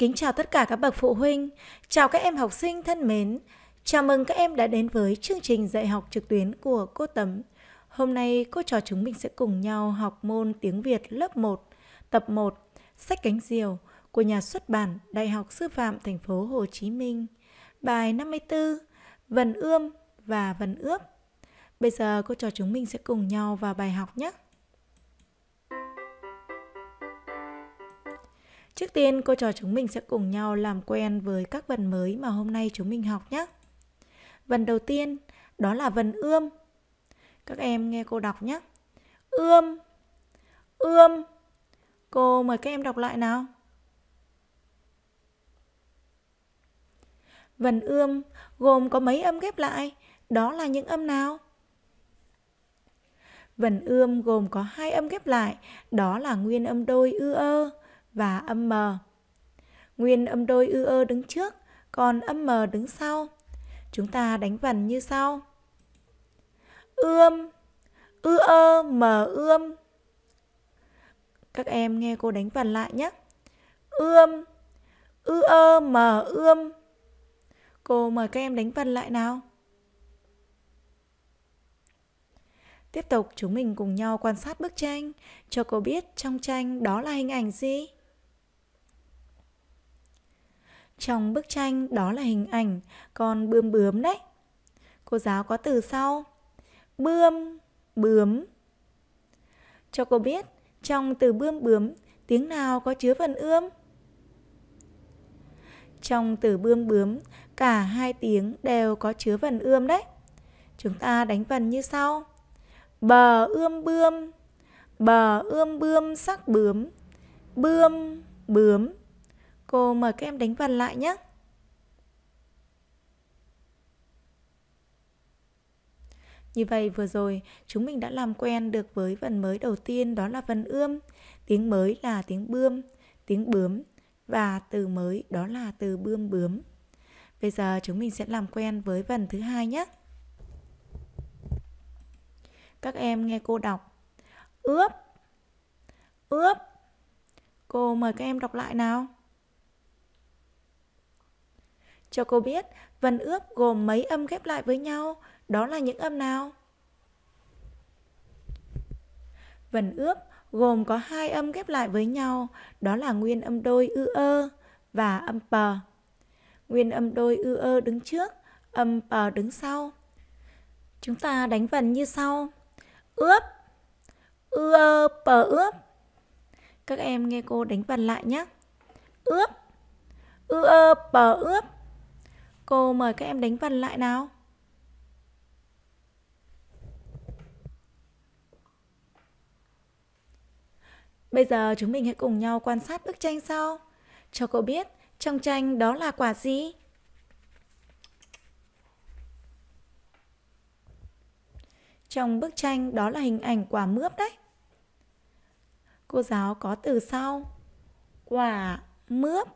kính chào tất cả các bậc phụ huynh, chào các em học sinh thân mến. Chào mừng các em đã đến với chương trình dạy học trực tuyến của cô Tấm. Hôm nay cô trò chúng mình sẽ cùng nhau học môn tiếng Việt lớp 1, tập 1, sách cánh diều của nhà xuất bản Đại học Sư phạm Thành phố Hồ Chí Minh, bài 54, Vần ươm và vần ướp. Bây giờ cô trò chúng mình sẽ cùng nhau vào bài học nhé. Trước tiên, cô trò chúng mình sẽ cùng nhau làm quen với các vần mới mà hôm nay chúng mình học nhé. Vần đầu tiên, đó là vần ươm. Các em nghe cô đọc nhé. Ươm, ươm. Cô mời các em đọc lại nào. Vần ươm gồm có mấy âm ghép lại? Đó là những âm nào? Vần ươm gồm có hai âm ghép lại, đó là nguyên âm đôi ư ơ và âm m. Nguyên âm đôi ư ơ đứng trước, còn âm m đứng sau. Chúng ta đánh vần như sau. Ươm, ư ơ mờ ươm. Các em nghe cô đánh vần lại nhé. Ươm, ư ơ mờ ươm. Cô mời các em đánh vần lại nào. Tiếp tục chúng mình cùng nhau quan sát bức tranh, cho cô biết trong tranh đó là hình ảnh gì. Trong bức tranh đó là hình ảnh con bươm bướm đấy. Cô giáo có từ sau. Bươm, bướm. Cho cô biết, trong từ bươm bướm, tiếng nào có chứa phần ươm? Trong từ bươm bướm, cả hai tiếng đều có chứa phần ươm đấy. Chúng ta đánh vần như sau. Bờ ươm bươm, bờ ươm bươm sắc bướm, bươm bướm. Cô mời các em đánh vần lại nhé. Như vậy vừa rồi, chúng mình đã làm quen được với vần mới đầu tiên đó là vần ươm, tiếng mới là tiếng bươm, tiếng bướm và từ mới đó là từ bươm bướm. Bây giờ chúng mình sẽ làm quen với vần thứ hai nhé. Các em nghe cô đọc. Ướp. Ướp. Cô mời các em đọc lại nào. Cho cô biết vần ướp gồm mấy âm ghép lại với nhau, đó là những âm nào? Vần ướp gồm có hai âm ghép lại với nhau, đó là nguyên âm đôi ư ơ và âm pờ. Nguyên âm đôi ư ơ đứng trước, âm pờ đứng sau. Chúng ta đánh vần như sau. Ướp, ư ơ pờ ướp. Các em nghe cô đánh vần lại nhé. Ướp, ư ơ pờ ướp. Cô mời các em đánh vần lại nào. Bây giờ chúng mình hãy cùng nhau quan sát bức tranh sau. Cho cô biết trong tranh đó là quả gì? Trong bức tranh đó là hình ảnh quả mướp đấy. Cô giáo có từ sau. Quả mướp.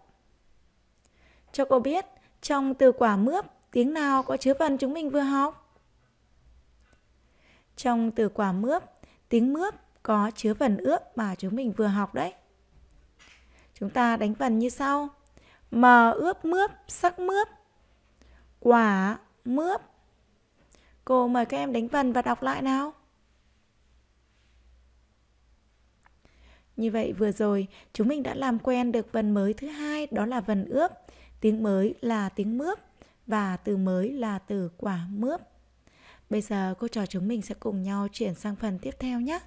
Cho cô biết trong từ quả mướp, tiếng nào có chứa vần chúng mình vừa học? Trong từ quả mướp, tiếng mướp có chứa vần ướp mà chúng mình vừa học đấy. Chúng ta đánh vần như sau. Mờ ướp mướp, sắc mướp. Quả mướp. Cô mời các em đánh vần và đọc lại nào. Như vậy vừa rồi, chúng mình đã làm quen được vần mới thứ hai đó là vần ướp. Tiếng mới là tiếng mướp và từ mới là từ quả mướp. Bây giờ cô trò chúng mình sẽ cùng nhau chuyển sang phần tiếp theo nhé.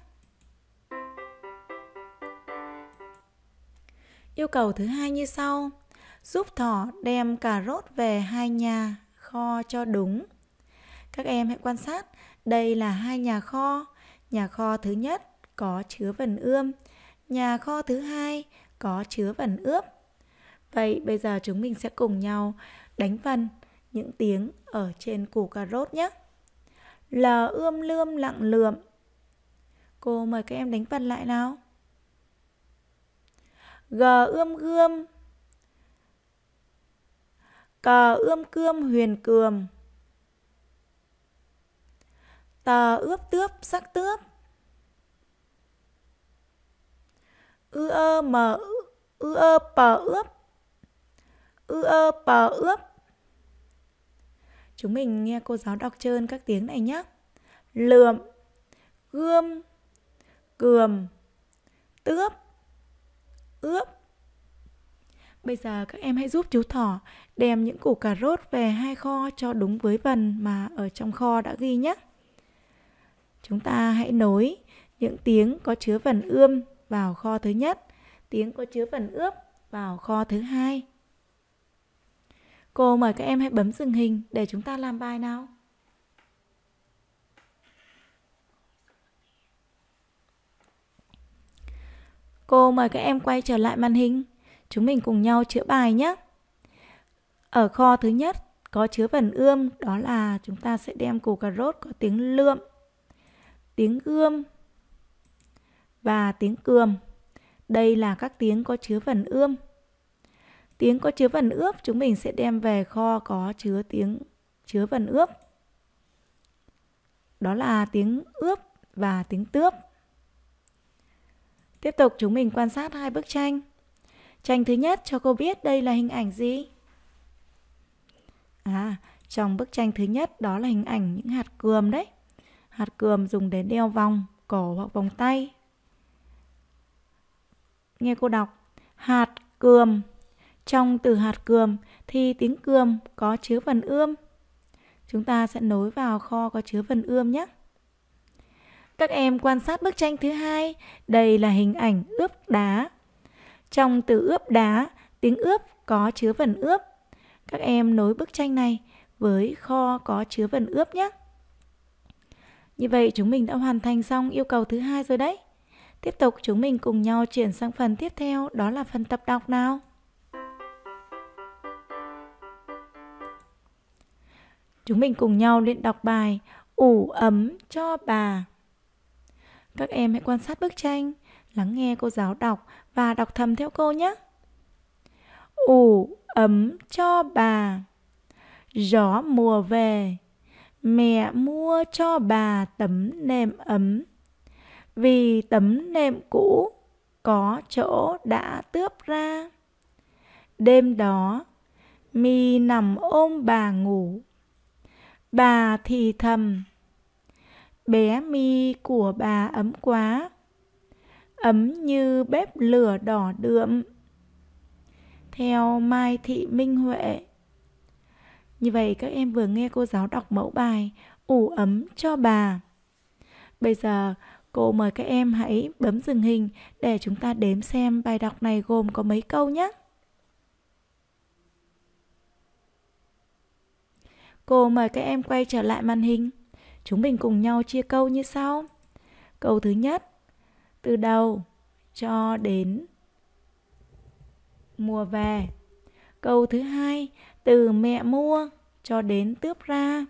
Yêu cầu thứ hai như sau: giúp thỏ đem cà rốt về hai nhà kho cho đúng. Các em hãy quan sát, đây là hai nhà kho. Nhà kho thứ nhất có chứa vần ươm, nhà kho thứ hai có chứa vần ướp. Vậy bây giờ chúng mình sẽ cùng nhau đánh vần những tiếng ở trên củ cà rốt nhé. Lờ ươm lươm lặng lượm. Cô mời các em đánh vần lại nào. G ươm gươm. Cờ ươm cươm huyền cường. Tờ ướp tướp sắc tướp. Ư ơ mờ ư ơ pờ ướp ư ơ pờ ướp. Chúng mình nghe cô giáo đọc trơn các tiếng này nhé. Lượm, gươm, cườm, tướp, ướp. Bây giờ các em hãy giúp chú thỏ đem những củ cà rốt về hai kho cho đúng với phần mà ở trong kho đã ghi nhé. Chúng ta hãy nối những tiếng có chứa phần ươm vào kho thứ nhất, tiếng có chứa phần ướp vào kho thứ hai. Cô mời các em hãy bấm dừng hình để chúng ta làm bài nào. Cô mời các em quay trở lại màn hình. Chúng mình cùng nhau chữa bài nhé. Ở kho thứ nhất có chứa phần ươm, đó là chúng ta sẽ đem củ cà rốt có tiếng lượm, tiếng ươm và tiếng cườm. Đây là các tiếng có chứa phần ươm. Tiếng có chứa vần ướp chúng mình sẽ đem về kho có chứa tiếng chứa vần ướp. Đó là tiếng ướp và tiếng tướp. Tiếp tục chúng mình quan sát hai bức tranh. Tranh thứ nhất cho cô biết đây là hình ảnh gì? À, trong bức tranh thứ nhất đó là hình ảnh những hạt cườm đấy. Hạt cườm dùng để đeo vòng, cổ hoặc vòng tay. Nghe cô đọc. Hạt cườm trong từ hạt cườm thì tiếng cườm có chứa phần ươm. Chúng ta sẽ nối vào kho có chứa phần ươm nhé. Các em quan sát bức tranh thứ hai, đây là hình ảnh ướp đá. Trong từ ướp đá, tiếng ướp có chứa phần ướp. Các em nối bức tranh này với kho có chứa phần ướp nhé. Như vậy chúng mình đã hoàn thành xong yêu cầu thứ hai rồi đấy. Tiếp tục chúng mình cùng nhau chuyển sang phần tiếp theo đó là phần tập đọc nào. Chúng mình cùng nhau luyện đọc bài ủ ấm cho bà. Các em hãy quan sát bức tranh, lắng nghe cô giáo đọc và đọc thầm theo cô nhé. Ủ ấm cho bà. Gió mùa về, mẹ mua cho bà tấm nệm ấm. Vì tấm nệm cũ có chỗ đã tướp ra. Đêm đó, Mi nằm ôm bà ngủ Bà thì thầm Bé mi của bà ấm quá Ấm như bếp lửa đỏ đượm Theo Mai Thị Minh Huệ Như vậy các em vừa nghe cô giáo đọc mẫu bài ủ ấm cho bà Bây giờ cô mời các em hãy bấm dừng hình để chúng ta đếm xem bài đọc này gồm có mấy câu nhé Cô mời các em quay trở lại màn hình. Chúng mình cùng nhau chia câu như sau. Câu thứ nhất, từ đầu cho đến mùa về. Câu thứ hai, từ mẹ mua cho đến tước ra.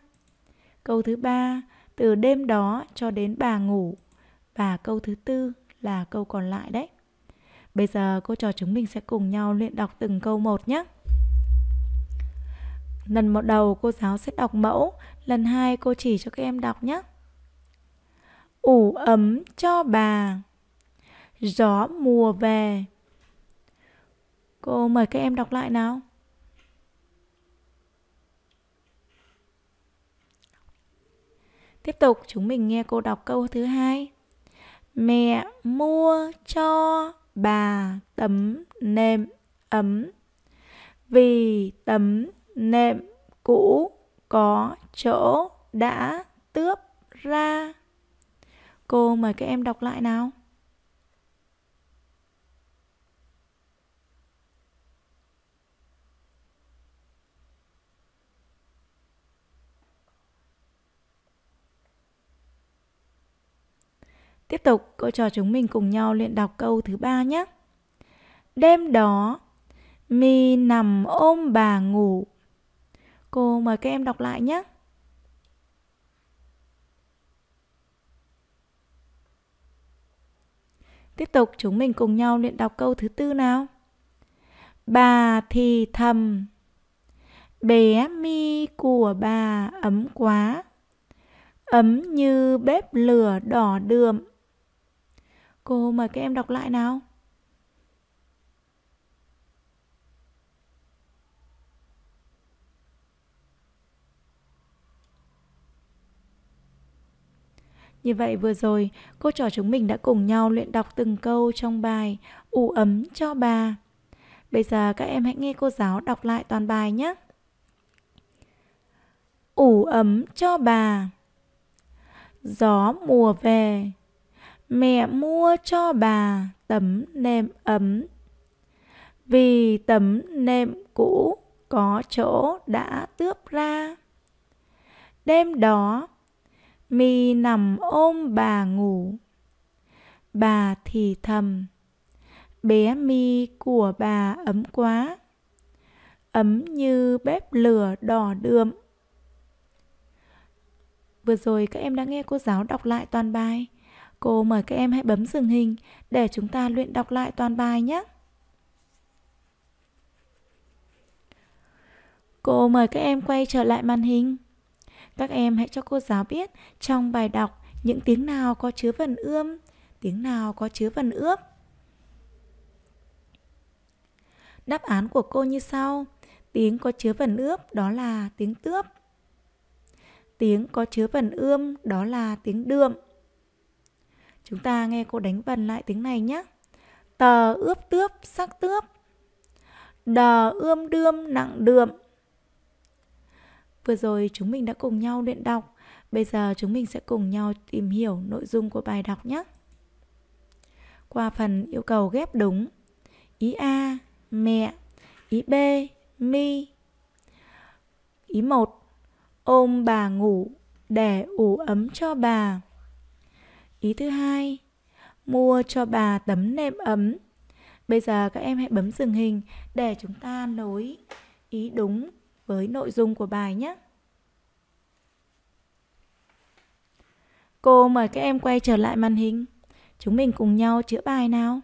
Câu thứ ba, từ đêm đó cho đến bà ngủ. Và câu thứ tư là câu còn lại đấy. Bây giờ cô trò chúng mình sẽ cùng nhau luyện đọc từng câu một nhé. Lần một đầu cô giáo sẽ đọc mẫu, lần hai cô chỉ cho các em đọc nhé. Ủ ấm cho bà Gió mùa về Cô mời các em đọc lại nào. Tiếp tục chúng mình nghe cô đọc câu thứ hai. Mẹ mua cho bà tấm nệm ấm vì tấm nệm cũ có chỗ đã tướp ra cô mời các em đọc lại nào Tiếp tục, cô trò chúng mình cùng nhau luyện đọc câu thứ ba nhé. Đêm đó, Mi nằm ôm bà ngủ Cô mời các em đọc lại nhé. Tiếp tục chúng mình cùng nhau luyện đọc câu thứ tư nào. Bà thì thầm Bé mi của bà ấm quá Ấm như bếp lửa đỏ đượm Cô mời các em đọc lại nào Như vậy vừa rồi, cô trò chúng mình đã cùng nhau luyện đọc từng câu trong bài ủ ấm cho bà. Bây giờ các em hãy nghe cô giáo đọc lại toàn bài nhé. Ủ ấm cho bà. Gió mùa về. Mẹ mua cho bà tấm nệm ấm. Vì tấm nệm cũ có chỗ đã tước ra. Đêm đó Mi nằm ôm bà ngủ. Bà thì thầm, bé Mi của bà ấm quá. Ấm như bếp lửa đỏ đượm. Vừa rồi các em đã nghe cô giáo đọc lại toàn bài. Cô mời các em hãy bấm dừng hình để chúng ta luyện đọc lại toàn bài nhé. Cô mời các em quay trở lại màn hình. Các em hãy cho cô giáo biết trong bài đọc những tiếng nào có chứa vần ươm, tiếng nào có chứa vần ướp. Đáp án của cô như sau. Tiếng có chứa vần ướp đó là tiếng tướp. Tiếng có chứa vần ươm đó là tiếng đượm. Chúng ta nghe cô đánh vần lại tiếng này nhé. Tờ ướp tướp sắc tướp. Đờ ươm đươm nặng đượm. Vừa rồi chúng mình đã cùng nhau luyện đọc, bây giờ chúng mình sẽ cùng nhau tìm hiểu nội dung của bài đọc nhé. Qua phần yêu cầu ghép đúng. Ý A, mẹ. Ý B, mi. Ý 1, ôm bà ngủ để ủ ấm cho bà. Ý thứ hai, mua cho bà tấm nệm ấm. Bây giờ các em hãy bấm dừng hình để chúng ta nối ý đúng với nội dung của bài nhé. Cô mời các em quay trở lại màn hình. Chúng mình cùng nhau chữa bài nào.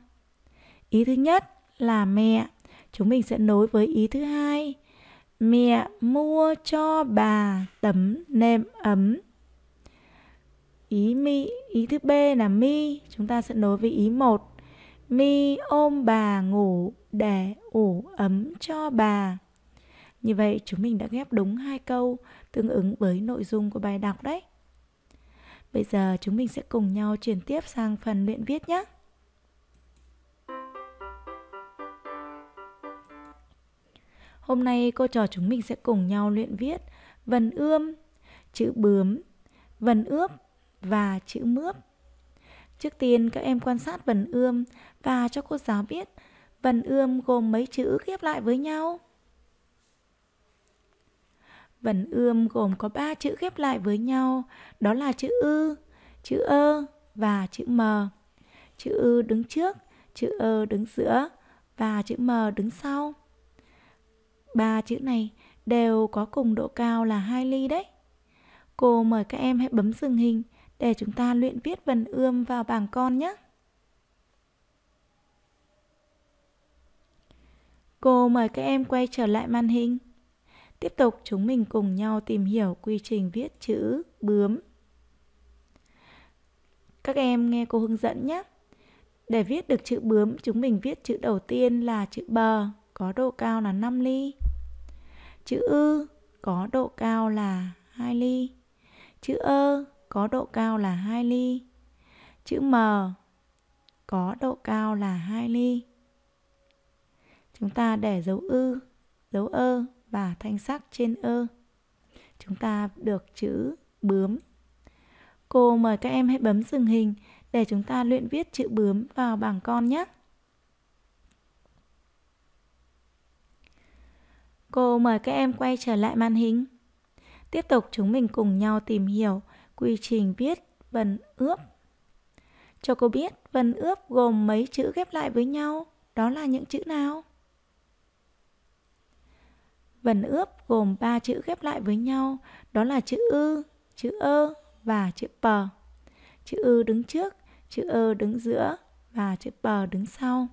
Ý thứ nhất là mẹ. Chúng mình sẽ nối với ý thứ hai. Mẹ mua cho bà tấm nệm ấm. Ý mi, ý thứ B là mi, chúng ta sẽ nối với ý một Mi ôm bà ngủ để ủ ấm cho bà. Như vậy chúng mình đã ghép đúng hai câu tương ứng với nội dung của bài đọc đấy. Bây giờ chúng mình sẽ cùng nhau chuyển tiếp sang phần luyện viết nhé. Hôm nay cô trò chúng mình sẽ cùng nhau luyện viết vần ươm, chữ bướm, vần ướp và chữ mướp. Trước tiên các em quan sát vần ươm và cho cô giáo biết vần ươm gồm mấy chữ ghép lại với nhau. Vần ươm gồm có 3 chữ ghép lại với nhau, đó là chữ ư, chữ ơ và chữ mờ Chữ ư đứng trước, chữ ơ đứng giữa và chữ mờ đứng sau. Ba chữ này đều có cùng độ cao là 2 ly đấy. Cô mời các em hãy bấm dừng hình để chúng ta luyện viết vần ươm vào bảng con nhé. Cô mời các em quay trở lại màn hình. Tiếp tục chúng mình cùng nhau tìm hiểu quy trình viết chữ bướm. Các em nghe cô hướng dẫn nhé. Để viết được chữ bướm, chúng mình viết chữ đầu tiên là chữ bờ, có độ cao là 5 ly. Chữ ư có độ cao là 2 ly. Chữ ơ có độ cao là 2 ly. Chữ m có độ cao là 2 ly. Chúng ta để dấu ư, dấu ơ và thanh sắc trên ơ. Chúng ta được chữ bướm. Cô mời các em hãy bấm dừng hình để chúng ta luyện viết chữ bướm vào bảng con nhé. Cô mời các em quay trở lại màn hình. Tiếp tục chúng mình cùng nhau tìm hiểu quy trình viết vần ướp. Cho cô biết vần ướp gồm mấy chữ ghép lại với nhau, đó là những chữ nào? Vần ướp gồm 3 chữ ghép lại với nhau, đó là chữ ư, chữ ơ và chữ pờ. Chữ ư đứng trước, chữ ơ đứng giữa và chữ pờ đứng sau.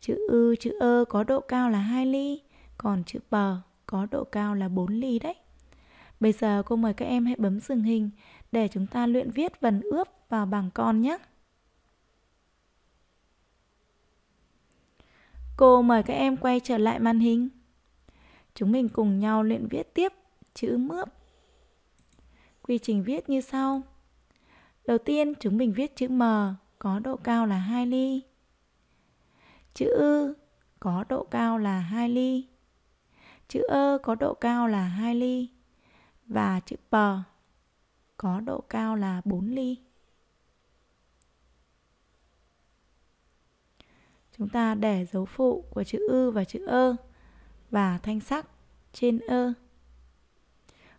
Chữ ư, chữ ơ có độ cao là 2 ly, còn chữ pờ có độ cao là 4 ly đấy. Bây giờ cô mời các em hãy bấm dừng hình để chúng ta luyện viết vần ướp vào bảng con nhé. Cô mời các em quay trở lại màn hình. Chúng mình cùng nhau luyện viết tiếp chữ mướp. Quy trình viết như sau. Đầu tiên chúng mình viết chữ M có độ cao là 2 ly. Chữ Ư có độ cao là 2 ly. Chữ ơ có độ cao là 2 ly và chữ p có độ cao là 4 ly. Chúng ta để dấu phụ của chữ ư và chữ ơ và thanh sắc trên ơ.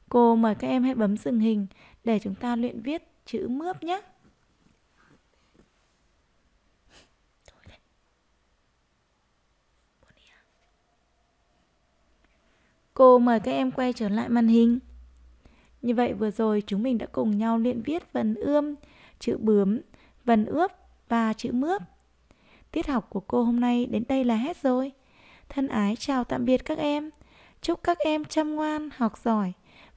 Cô mời các em hãy bấm dừng hình để chúng ta luyện viết chữ mướp nhé. Cô mời các em quay trở lại màn hình. Như vậy vừa rồi chúng mình đã cùng nhau luyện viết vần ươm, chữ bướm, vần ướp và chữ mướp. Tiết học của cô hôm nay đến đây là hết rồi. Thân ái chào tạm biệt các em. Chúc các em chăm ngoan, học giỏi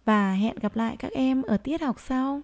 và hẹn gặp lại các em ở tiết học sau.